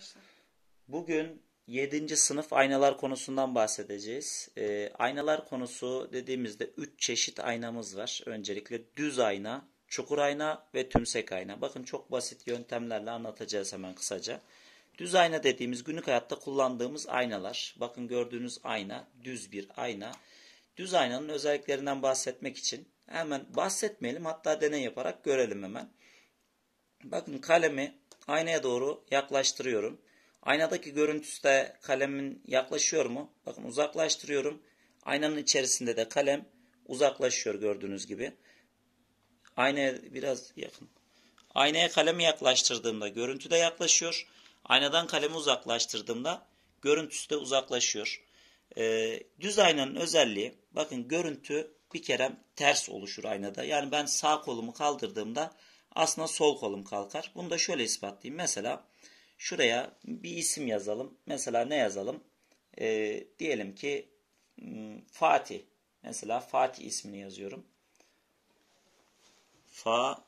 başla. Bugün 7. sınıf aynalar konusundan bahsedeceğiz. E, aynalar konusu dediğimizde 3 çeşit aynamız var. Öncelikle düz ayna, çukur ayna ve tümsek ayna. Bakın çok basit yöntemlerle anlatacağız hemen kısaca. Düz ayna dediğimiz günlük hayatta kullandığımız aynalar. Bakın gördüğünüz ayna düz bir ayna. Düz aynanın özelliklerinden bahsetmek için hemen bahsetmeyelim hatta deney yaparak görelim hemen. Bakın kalemi aynaya doğru yaklaştırıyorum. Aynadaki görüntüsü kalemin yaklaşıyor mu? Bakın uzaklaştırıyorum. Aynanın içerisinde de kalem uzaklaşıyor gördüğünüz gibi. Aynaya biraz yakın. Aynaya kalemi yaklaştırdığımda görüntü de yaklaşıyor. Aynadan kalemi uzaklaştırdığımda görüntüsü de uzaklaşıyor. Ee, düz aynanın özelliği bakın görüntü bir kere ters oluşur aynada. Yani ben sağ kolumu kaldırdığımda aslında sol kolum kalkar. Bunu da şöyle ispatlayayım. Mesela şuraya bir isim yazalım. Mesela ne yazalım? E, diyelim ki hmm, Fatih. Mesela Fatih ismini yazıyorum. Fatih.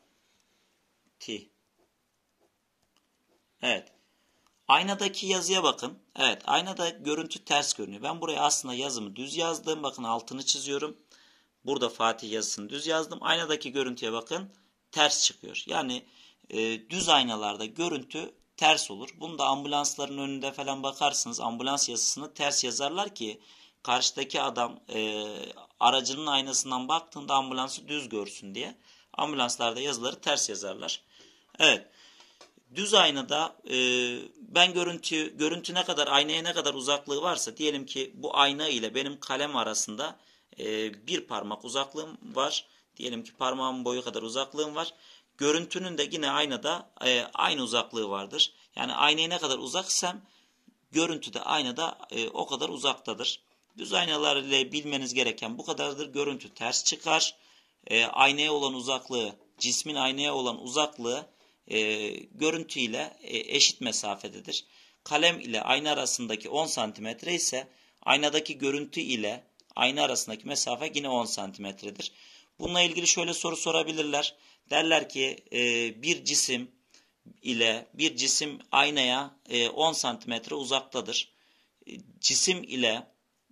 Evet. Aynadaki yazıya bakın. Evet aynada görüntü ters görünüyor. Ben buraya aslında yazımı düz yazdım. Bakın altını çiziyorum. Burada Fatih yazısını düz yazdım. Aynadaki görüntüye bakın ters çıkıyor. Yani e, düz aynalarda görüntü ters olur. Bunu da ambulansların önünde falan bakarsınız. Ambulans yazısını ters yazarlar ki karşıdaki adam e, aracının aynasından baktığında ambulansı düz görsün diye. Ambulanslarda yazıları ters yazarlar. Evet. Düz aynada e, ben görüntü görüntü ne kadar aynaya ne kadar uzaklığı varsa diyelim ki bu ayna ile benim kalem arasında e, bir parmak uzaklığım var. Diyelim ki parmağımın boyu kadar uzaklığım var. Görüntünün de yine aynada e, aynı uzaklığı vardır. Yani aynaya ne kadar uzaksam görüntü de aynada e, o kadar uzaktadır. Düz aynalar ile bilmeniz gereken bu kadardır. Görüntü ters çıkar. E, aynaya olan uzaklığı, cismin aynaya olan uzaklığı e, görüntü ile e, eşit mesafededir. Kalem ile ayna arasındaki 10 santimetre ise aynadaki görüntü ile ayna arasındaki mesafe yine 10 santimetredir. Bununla ilgili şöyle soru sorabilirler. Derler ki e, bir cisim ile bir cisim aynaya e, 10 santimetre uzaktadır. E, cisim ile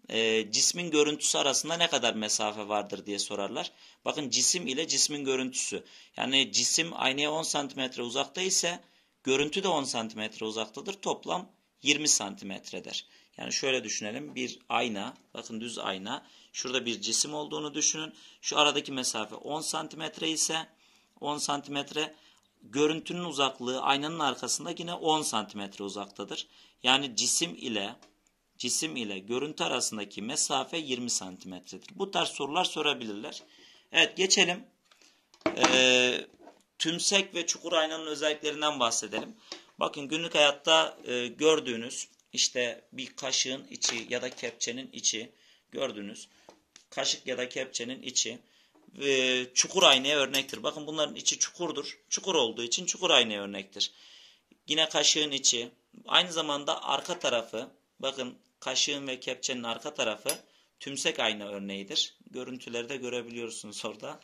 e, cismin görüntüsü arasında ne kadar mesafe vardır diye sorarlar. Bakın cisim ile cismin görüntüsü. Yani cisim aynaya 10 santimetre uzakta ise görüntü de 10 santimetre uzaktadır. Toplam 20 santimetredir. Yani şöyle düşünelim. Bir ayna, bakın düz ayna. Şurada bir cisim olduğunu düşünün. Şu aradaki mesafe 10 santimetre ise 10 santimetre görüntünün uzaklığı aynanın arkasında yine 10 santimetre uzaktadır. Yani cisim ile cisim ile görüntü arasındaki mesafe 20 santimetredir. Bu tarz sorular sorabilirler. Evet geçelim. Ee, tümsek ve çukur aynanın özelliklerinden bahsedelim. Bakın günlük hayatta e, gördüğünüz işte bir kaşığın içi ya da kepçenin içi gördünüz. Kaşık ya da kepçenin içi e, çukur aynaya örnektir. Bakın bunların içi çukurdur. Çukur olduğu için çukur aynaya örnektir. Yine kaşığın içi. Aynı zamanda arka tarafı bakın kaşığın ve kepçenin arka tarafı tümsek ayna örneğidir. Görüntüleri de görebiliyorsunuz orada.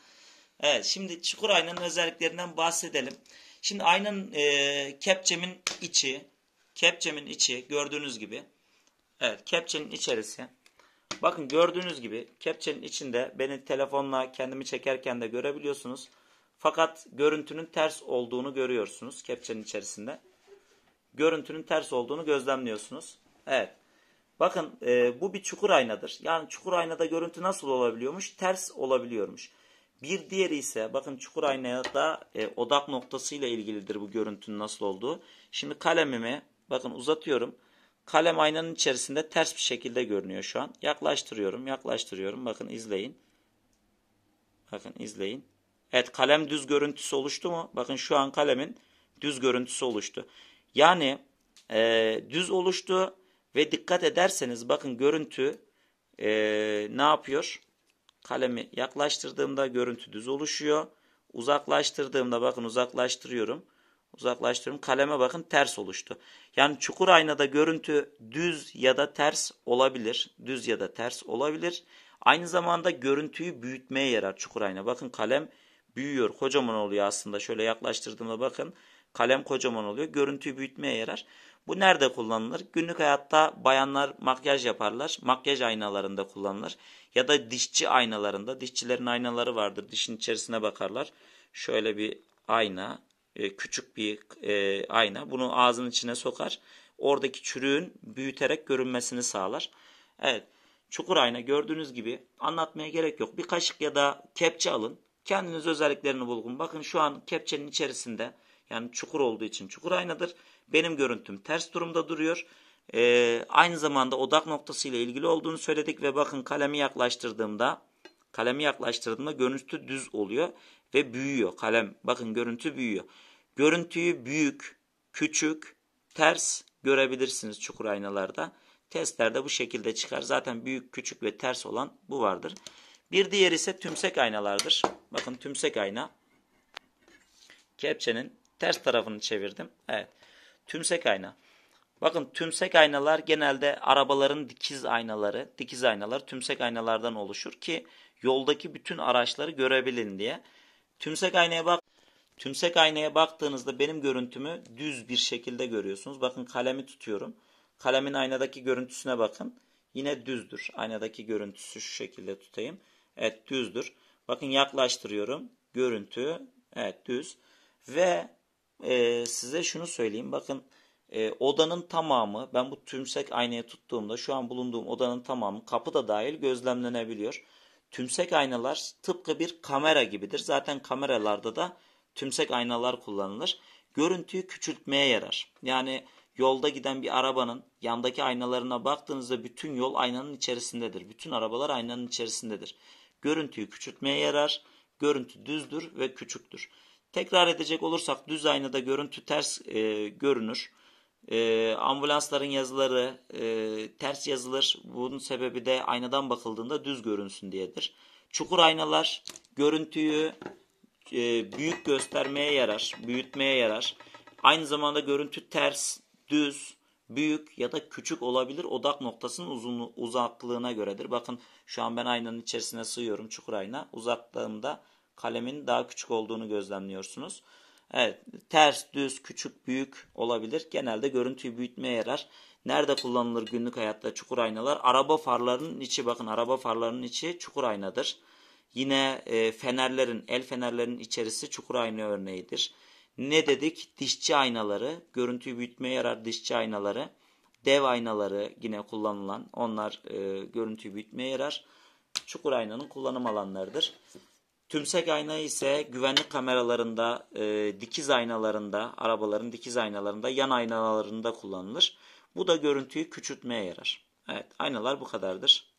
Evet şimdi çukur aynanın özelliklerinden bahsedelim. Şimdi aynanın e, kepçemin içi Kepçemin içi gördüğünüz gibi. Evet kepçenin içerisi. Bakın gördüğünüz gibi kepçenin içinde beni telefonla kendimi çekerken de görebiliyorsunuz. Fakat görüntünün ters olduğunu görüyorsunuz kepçenin içerisinde. Görüntünün ters olduğunu gözlemliyorsunuz. Evet. Bakın e, bu bir çukur aynadır. Yani çukur aynada görüntü nasıl olabiliyormuş? Ters olabiliyormuş. Bir diğeri ise bakın çukur aynaya da e, odak noktasıyla ilgilidir bu görüntünün nasıl olduğu. Şimdi kalemimi Bakın uzatıyorum. Kalem aynanın içerisinde ters bir şekilde görünüyor şu an. Yaklaştırıyorum, yaklaştırıyorum. Bakın izleyin. Bakın izleyin. Evet kalem düz görüntüsü oluştu mu? Bakın şu an kalemin düz görüntüsü oluştu. Yani e, düz oluştu ve dikkat ederseniz bakın görüntü e, ne yapıyor? Kalemi yaklaştırdığımda görüntü düz oluşuyor. Uzaklaştırdığımda bakın uzaklaştırıyorum. Uzaklaştırdım. Kaleme bakın ters oluştu. Yani çukur aynada görüntü düz ya da ters olabilir. Düz ya da ters olabilir. Aynı zamanda görüntüyü büyütmeye yarar çukur ayna. Bakın kalem büyüyor. Kocaman oluyor aslında. Şöyle yaklaştırdığımda bakın. Kalem kocaman oluyor. Görüntüyü büyütmeye yarar. Bu nerede kullanılır? Günlük hayatta bayanlar makyaj yaparlar. Makyaj aynalarında kullanılır. Ya da dişçi aynalarında. Dişçilerin aynaları vardır. Dişin içerisine bakarlar. Şöyle bir ayna. E, küçük bir e, ayna. Bunu ağzının içine sokar. Oradaki çürüğün büyüterek görünmesini sağlar. Evet. Çukur ayna gördüğünüz gibi anlatmaya gerek yok. Bir kaşık ya da kepçe alın. Kendiniz özelliklerini bulun. Bakın şu an kepçenin içerisinde yani çukur olduğu için çukur aynadır. Benim görüntüm ters durumda duruyor. Ee, aynı zamanda odak noktası ile ilgili olduğunu söyledik ve bakın kalemi yaklaştırdığımda kalemi yaklaştırdığımda görüntü düz oluyor ve büyüyor kalem. Bakın görüntü büyüyor. Görüntüyü büyük, küçük, ters görebilirsiniz çukur aynalarda. Testlerde bu şekilde çıkar. Zaten büyük, küçük ve ters olan bu vardır. Bir diğer ise tümsek aynalardır. Bakın tümsek ayna. Kepçenin ters tarafını çevirdim. Evet. Tümsek ayna. Bakın tümsek aynalar genelde arabaların dikiz aynaları, dikiz aynalar tümsek aynalardan oluşur ki yoldaki bütün araçları görebilin diye. Tümsek aynaya bak Tümsek aynaya baktığınızda benim görüntümü düz bir şekilde görüyorsunuz. Bakın kalemi tutuyorum. Kalemin aynadaki görüntüsüne bakın. Yine düzdür. Aynadaki görüntüsü şu şekilde tutayım. Evet düzdür. Bakın yaklaştırıyorum. Görüntü evet düz. Ve e, size şunu söyleyeyim. Bakın e, odanın tamamı ben bu tümsek aynaya tuttuğumda şu an bulunduğum odanın tamamı kapı da dahil gözlemlenebiliyor. Tümsek aynalar tıpkı bir kamera gibidir. Zaten kameralarda da tümsek aynalar kullanılır. Görüntüyü küçültmeye yarar. Yani yolda giden bir arabanın yandaki aynalarına baktığınızda bütün yol aynanın içerisindedir. Bütün arabalar aynanın içerisindedir. Görüntüyü küçültmeye yarar. Görüntü düzdür ve küçüktür. Tekrar edecek olursak düz aynada görüntü ters e, görünür. E, ambulansların yazıları e, ters yazılır. Bunun sebebi de aynadan bakıldığında düz görünsün diyedir. Çukur aynalar görüntüyü e, büyük göstermeye yarar, büyütmeye yarar. Aynı zamanda görüntü ters, düz, büyük ya da küçük olabilir odak noktasının uzunluğu, uzaklığına göredir. Bakın şu an ben aynanın içerisine sığıyorum çukur ayna. Uzaklığımda kalemin daha küçük olduğunu gözlemliyorsunuz. Evet, ters, düz, küçük, büyük olabilir. Genelde görüntüyü büyütmeye yarar. Nerede kullanılır günlük hayatta çukur aynalar? Araba farlarının içi bakın araba farlarının içi çukur aynadır. Yine e, fenerlerin, el fenerlerin içerisi çukur ayna örneğidir. Ne dedik? Dişçi aynaları, görüntüyü büyütmeye yarar dişçi aynaları. Dev aynaları yine kullanılan, onlar e, görüntüyü büyütmeye yarar. Çukur aynanın kullanım alanlarıdır. Tümsek ayna ise güvenlik kameralarında, e, dikiz aynalarında, arabaların dikiz aynalarında, yan aynalarında kullanılır. Bu da görüntüyü küçültmeye yarar. Evet, aynalar bu kadardır.